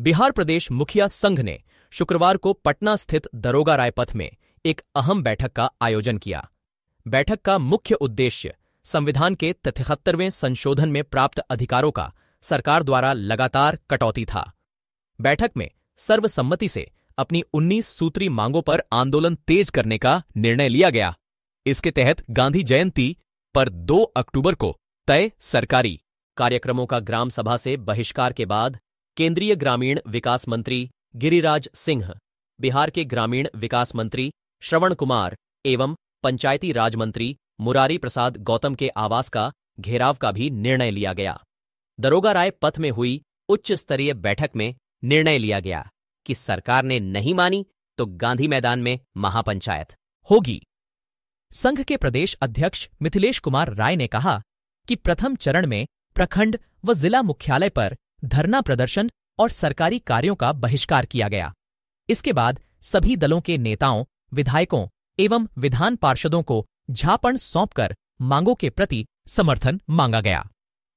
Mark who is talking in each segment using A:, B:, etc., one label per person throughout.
A: बिहार प्रदेश मुखिया संघ ने शुक्रवार को पटना स्थित दरोगा रायपथ में एक अहम बैठक का आयोजन किया बैठक का मुख्य उद्देश्य संविधान के तिहत्तरवें संशोधन में प्राप्त अधिकारों का सरकार द्वारा लगातार कटौती था बैठक में सर्वसम्मति से अपनी 19 सूत्री मांगों पर आंदोलन तेज करने का निर्णय लिया गया इसके तहत गांधी जयंती पर 2 अक्टूबर को तय सरकारी कार्यक्रमों का ग्राम सभा से बहिष्कार के बाद केंद्रीय ग्रामीण विकास मंत्री गिरिराज सिंह बिहार के ग्रामीण विकास मंत्री श्रवण कुमार एवं पंचायती राज मंत्री मुरारी प्रसाद गौतम के आवास का घेराव का भी निर्णय लिया गया दरोगा राय पथ में हुई उच्च स्तरीय बैठक में निर्णय लिया गया कि सरकार ने नहीं मानी तो गांधी मैदान में महापंचायत होगी संघ के प्रदेश अध्यक्ष मिथिलेश कुमार राय ने कहा कि प्रथम चरण में प्रखंड व जिला मुख्यालय पर धरना प्रदर्शन और सरकारी कार्यों का बहिष्कार किया गया इसके बाद सभी दलों के नेताओं विधायकों एवं विधान पार्षदों को झापण सौंपकर मांगों के प्रति समर्थन मांगा गया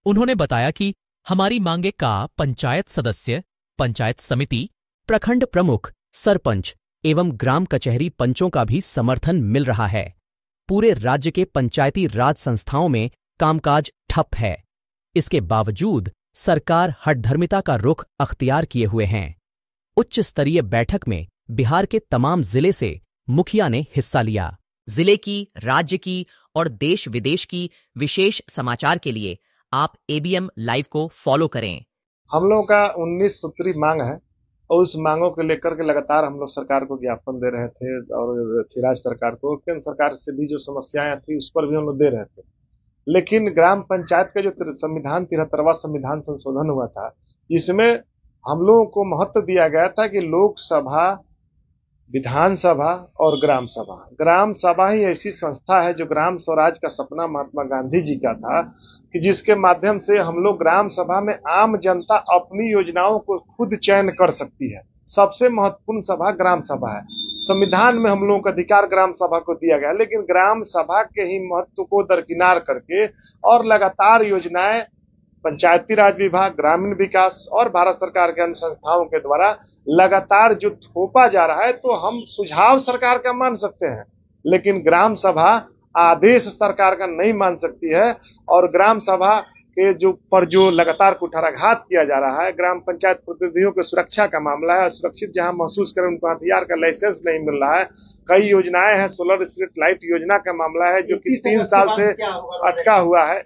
A: उन्होंने बताया कि हमारी मांगे का पंचायत सदस्य पंचायत समिति प्रखंड प्रमुख सरपंच एवं ग्राम कचहरी पंचों का भी समर्थन मिल रहा है पूरे राज्य के पंचायती राज संस्थाओं में कामकाज ठप है इसके बावजूद सरकार हठधर्मिता का रुख अख्तियार किए हुए हैं उच्च स्तरीय बैठक में बिहार के तमाम जिले से मुखिया ने हिस्सा लिया जिले की राज्य की और देश विदेश की विशेष समाचार के लिए आप एबीएम लाइव को फॉलो करें
B: हम लोगों का उन्नीस सूत्री मांग है और उस मांगों को लेकर के लगातार हम लोग सरकार को ज्ञापन दे रहे थे और राज्य सरकार को केंद्र सरकार से भी जो समस्याएं थी उस पर भी हम लोग दे रहे थे लेकिन ग्राम पंचायत का जो संविधान तिहत्तरवा संविधान संशोधन हुआ था इसमें हम लोगों को महत्व दिया गया था कि लोकसभा विधानसभा और ग्राम सभा ग्राम सभा ही ऐसी संस्था है जो ग्राम स्वराज का सपना महात्मा गांधी जी का था कि जिसके माध्यम से हम लोग ग्राम सभा में आम जनता अपनी योजनाओं को खुद चयन कर सकती है सबसे महत्वपूर्ण सभा ग्राम सभा है संविधान में हम लोगों का अधिकार ग्राम सभा को दिया गया लेकिन ग्राम सभा के ही महत्व को दरकिनार करके और लगातार योजनाएं पंचायती राज विभाग ग्रामीण विकास और भारत सरकार के अन्य संस्थाओं के द्वारा लगातार जो थोपा जा रहा है तो हम सुझाव सरकार का मान सकते हैं लेकिन ग्राम सभा आदेश सरकार का नहीं मान सकती है और ग्राम सभा के जो पर जो लगातार कुठाराघात किया जा रहा है ग्राम पंचायत प्रतिनिधियों के सुरक्षा का मामला है सुरक्षित जहां महसूस करें उनको हथियार का लाइसेंस नहीं मिल रहा है कई योजनाएं हैं सोलर स्ट्रीट लाइट योजना का मामला है जो कि तीन साल से अटका हुआ है